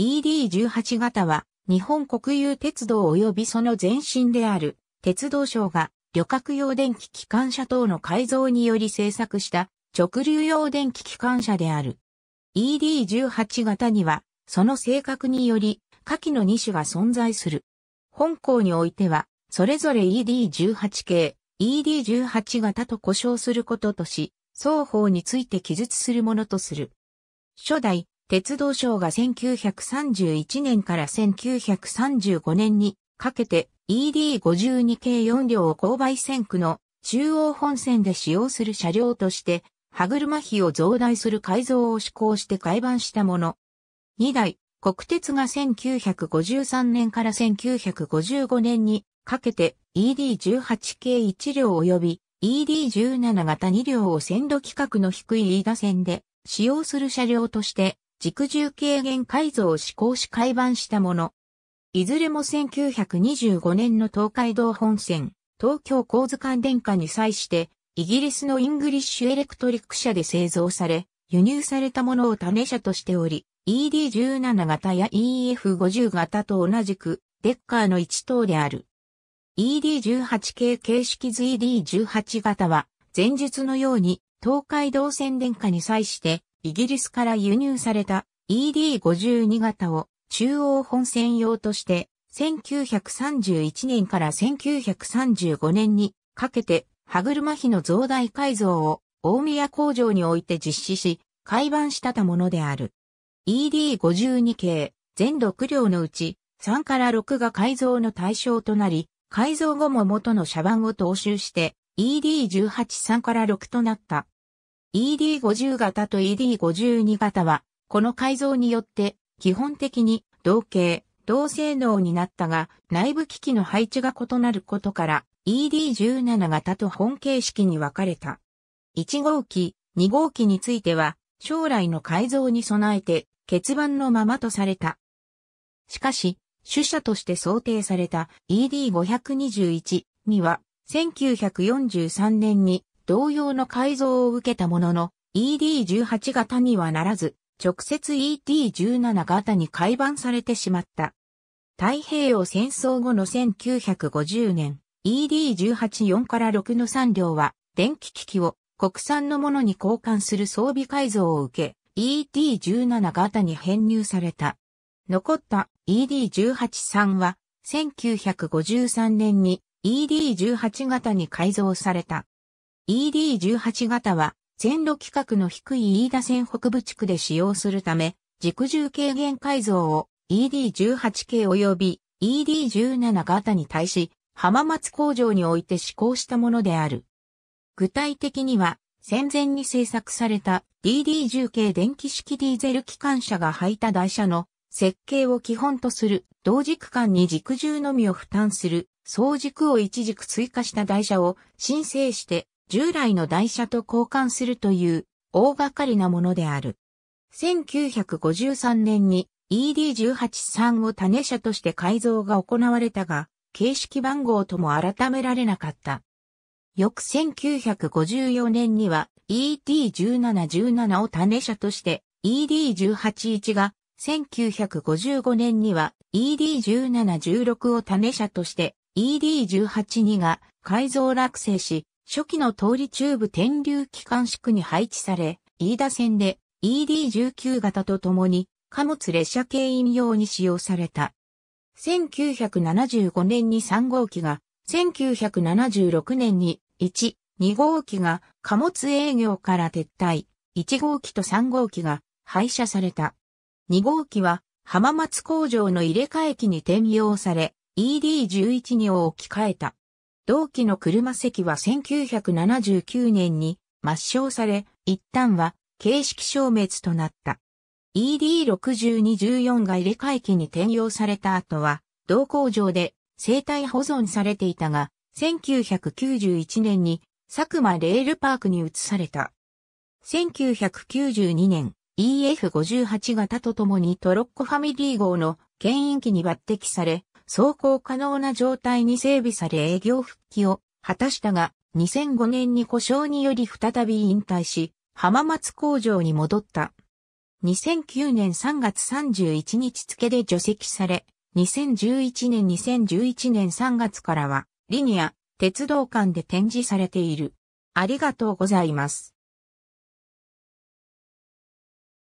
ED18 型は日本国有鉄道及びその前身である鉄道省が旅客用電気機関車等の改造により製作した直流用電気機関車である。ED18 型にはその性格により下記の2種が存在する。本校においてはそれぞれ ED18 系、ED18 型と呼称することとし、双方について記述するものとする。初代鉄道省が1931年から1935年にかけて ED52 系4両を勾配線区の中央本線で使用する車両として歯車比を増大する改造を施行して改版したもの。2台、国鉄が1953年から1955年にかけて ED18 系1両及び ED17 型2両を線路規格の低い飯田線で使用する車両として軸重軽減改造を施行し開版したもの。いずれも1925年の東海道本線、東京高津間電化に際して、イギリスのイングリッシュエレクトリック社で製造され、輸入されたものを種車としており、ED17 型や EF50 型と同じく、デッカーの一等である。ED18 系形式図 ED18 型は、前述のように、東海道線電化に際して、イギリスから輸入された ED52 型を中央本線用として、1931年から1935年にかけて歯車比の増大改造を大宮工場において実施し、改版したたものである。ED52 系、全6両のうち3から6が改造の対象となり、改造後も元の車番を踏襲して ED183 から6となった。ED50 型と ED52 型は、この改造によって、基本的に同型、同性能になったが、内部機器の配置が異なることから、ED17 型と本形式に分かれた。1号機、2号機については、将来の改造に備えて、欠番のままとされた。しかし、主車として想定された ED521 には、1943年に同様の改造を受けたものの、ED18 型にはならず、直接 ET17 型に改版されてしまった。太平洋戦争後の1950年、ED184 から6の3両は、電気機器を国産のものに交換する装備改造を受け、ET17 型に編入された。残った ED183 は、1953年に ED18 型に改造された。ED18 型は、線路規格の低い飯田線北部地区で使用するため、軸重軽減改造を ED18 系及び ED17 型に対し、浜松工場において施行したものである。具体的には、戦前に製作された DD10 系電気式ディーゼル機関車が履いた台車の設計を基本とする同軸間に軸重のみを負担する総軸を一軸追加した台車を申請して従来の台車と交換するという大掛かりなものである。1953年に ED183 を種車として改造が行われたが、形式番号とも改められなかった。翌1954年には ED1717 を種車として ED181 が、1955年には ED1716 を種車として ED182 が改造落成し、初期の通り中部天流機関宿に配置され、飯田線で ED19 型とともに貨物列車系引用に使用された。1975年に3号機が、1976年に1、2号機が貨物営業から撤退、1号機と3号機が廃車された。2号機は浜松工場の入れ替え機に転用され、e d 1 1に置き換えた。同期の車席は1979年に抹消され、一旦は形式消滅となった。ED6214 が入れ替え機に転用された後は、同工場で生体保存されていたが、1991年に佐久間レールパークに移された。1992年、EF58 型とともにトロッコファミリー号の牽引機に抜擢され、走行可能な状態に整備され営業復帰を果たしたが、2005年に故障により再び引退し、浜松工場に戻った。2009年3月31日付で除籍され、2011年2011年3月からは、リニア、鉄道館で展示されている。ありがとうございます。